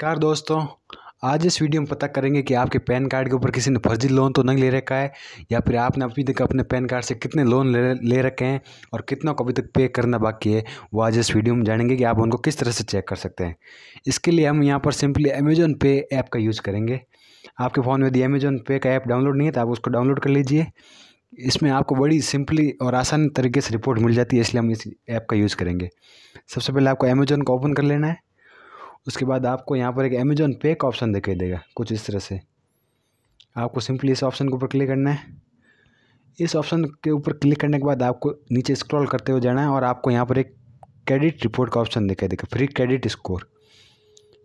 car दोस्तों आज इस वीडियो में पता करेंगे कि आपके पैन कार्ड के ऊपर किसी ने फर्जी लोन तो नहीं ले रखा है या फिर आपने अभी तक अपने पैन कार्ड से कितने लोन ले ले रखे हैं और कितना को अभी तक पे करना बाकी है वो आज इस वीडियो में जानेंगे कि आप उनको किस तरह से चेक कर सकते हैं इसके लिए हम यहाँ पर सिंपली अमेजोन पे ऐप का यूज़ करेंगे आपके फ़ोन में यदि अमेजोन पे का ऐप डाउनलोड नहीं है तो आप उसको डाउनलोड कर लीजिए इसमें आपको बड़ी सिंपली और आसान तरीके से रिपोर्ट मिल जाती है इसलिए हम इस ऐप का यूज़ करेंगे सबसे पहले आपको अमेजोन को ओपन कर लेना है उसके बाद आपको यहाँ पर एक अमेजोन पे का ऑप्शन दिखाई देगा कुछ इस तरह से आपको सिंपली इस ऑप्शन के ऊपर क्लिक करना है इस ऑप्शन के ऊपर क्लिक करने के बाद आपको नीचे स्क्रॉल करते हुए जाना है और आपको यहाँ पर एक क्रेडिट रिपोर्ट का ऑप्शन दिखाई देगा फ्री क्रेडिट स्कोर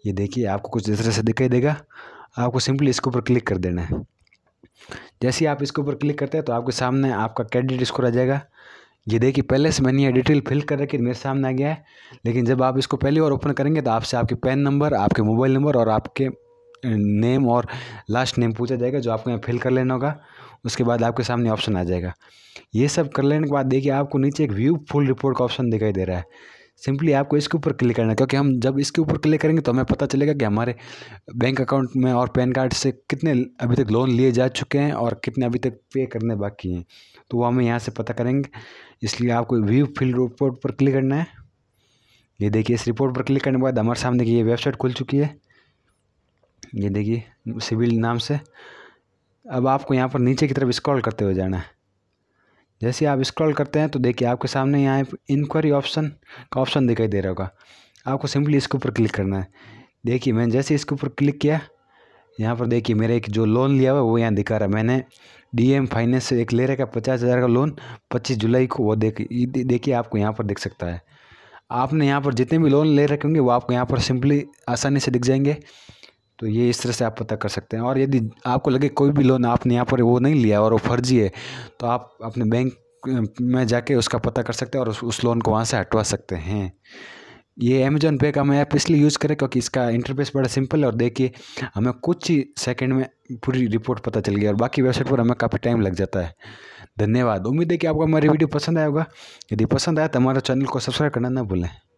ये देखिए आपको कुछ इस तरह से दिखाई देगा आपको सिंपली इसके ऊपर क्लिक कर देना है जैसे ही आप इसके ऊपर क्लिक करते हैं तो आपके सामने आपका क्रेडिट स्कोर आ जाएगा ये देखिए पहले से मैंने ये डिटेल फिल कर रखी मेरे सामने आ गया है लेकिन जब आप इसको पहली बार ओपन करेंगे तो आपसे आपके पैन नंबर आपके मोबाइल नंबर और आपके नेम और लास्ट नेम पूछा जाएगा जो आपको यहाँ फिल कर लेना होगा उसके बाद आपके सामने ऑप्शन आ जाएगा ये सब कर लेने के बाद देखिए आपको नीचे एक व्यू फुल रिपोर्ट का ऑप्शन दिखाई दे रहा है सिंपली आपको इसके ऊपर क्लिक करना है क्योंकि हम जब इसके ऊपर क्लिक करेंगे तो हमें पता चलेगा कि हमारे बैंक अकाउंट में और पैन कार्ड से कितने अभी तक लोन लिए जा चुके हैं और कितने अभी तक पे करने बाकी हैं तो वो हमें यहाँ से पता करेंगे इसलिए आपको व्यू फील्ड रिपोर्ट पर क्लिक करना है ये देखिए इस रिपोर्ट पर क्लिक करने के बाद हमारे सामने की ये वेबसाइट खुल चुकी है ये देखिए सिविल नाम से अब आपको यहाँ पर नीचे की तरफ स्क्रॉल करते हुए जाना है जैसे आप स्क्रॉल करते हैं तो देखिए आपके सामने यहाँ इंक्वायरी ऑप्शन का ऑप्शन दिखाई दे रहा होगा आपको सिंपली इसके ऊपर क्लिक करना है देखिए मैंने जैसे इसके ऊपर क्लिक किया यहाँ पर देखिए मेरा एक जो लोन लिया हुआ है वो यहाँ दिखा रहा है मैंने डीएम फाइनेंस से एक ले रखा है पचास हज़ार का लोन पच्चीस जुलाई को वो देख देखिए आपको यहाँ पर दिख सकता है आपने यहाँ पर जितने भी लोन ले रखे होंगे वो आपको यहाँ पर सिंपली आसानी से दिख जाएंगे तो ये इस तरह से आप पता कर सकते हैं और यदि आपको लगे कोई भी लोन आपने यहाँ पर वो नहीं लिया और वो फर्जी है तो आप अपने बैंक में जाके उसका पता कर सकते हैं और उस, उस लोन को वहाँ से हटवा सकते हैं ये अमेजोन पे का हम ऐप इसलिए यूज़ करें क्योंकि इसका इंटरफेस बड़ा सिंपल है और देखिए हमें कुछ ही सेकेंड में पूरी रिपोर्ट पता चल गई और बाकी वेबसाइट पर हमें काफ़ी टाइम लग जाता है धन्यवाद उम्मीद है कि आपको हमारी वीडियो पसंद आया होगा यदि पसंद आया तो हमारे चैनल को सब्सक्राइब करना ना भूलें